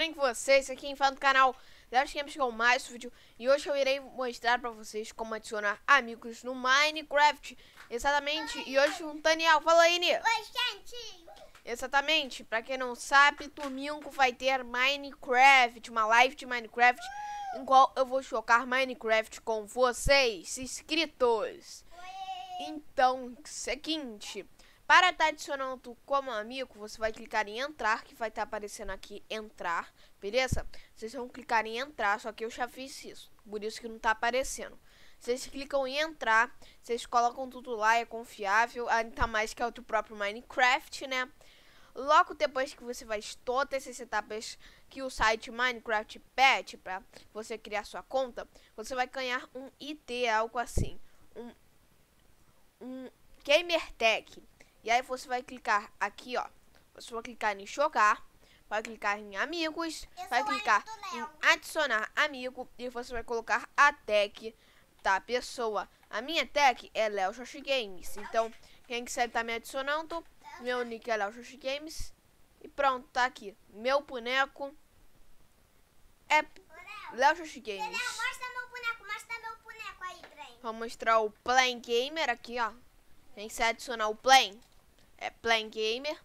bem com vocês, aqui em é fã do canal Dash Games com mais um vídeo E hoje eu irei mostrar pra vocês como adicionar amigos no Minecraft Exatamente, Oi, e hoje um Daniel, fala aí Nia Oi gente Exatamente, pra quem não sabe, domingo vai ter Minecraft, uma live de Minecraft Em qual eu vou chocar Minecraft com vocês, inscritos Oi. Então, seguinte... Para estar tá adicionando como amigo, você vai clicar em entrar, que vai estar tá aparecendo aqui entrar, beleza? Vocês vão clicar em entrar, só que eu já fiz isso, por isso que não está aparecendo. Vocês clicam em entrar, vocês colocam tudo lá, é confiável, ainda mais que é o do próprio Minecraft, né? Logo depois que você faz todas essas etapas que o site Minecraft pede para você criar sua conta, você vai ganhar um ID, algo assim, um, um gamer tag. E aí você vai clicar aqui, ó. Você vai clicar em jogar, vai clicar em amigos, vai clicar em adicionar amigo e você vai colocar a tag da pessoa. A minha tag é Léo Josh Games. Então, quem quiser tá me adicionando, meu nick é Léo Josh Games. E pronto, tá aqui. Meu boneco é Léo Josh Games. mostra meu boneco, mostra meu boneco aí, Vou mostrar o Play Gamer aqui, ó. Tem que se adicionar o Play. É Plan Gamer.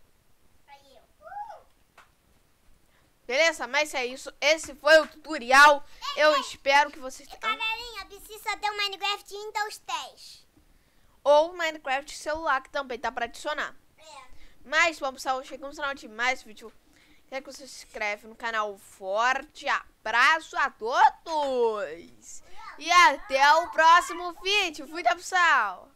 Beleza? Mas é isso. Esse foi o tutorial. Ei, eu ei. espero que vocês... tenham galerinha, precisa ter o um Minecraft Windows 10. Ou Minecraft celular, que também tá pra adicionar. É. Mas, vamos pessoal, chegamos no final de mais vídeo. quer que você se inscreve no canal. Forte abraço a todos! E até o próximo vídeo. Fui, tá, pessoal!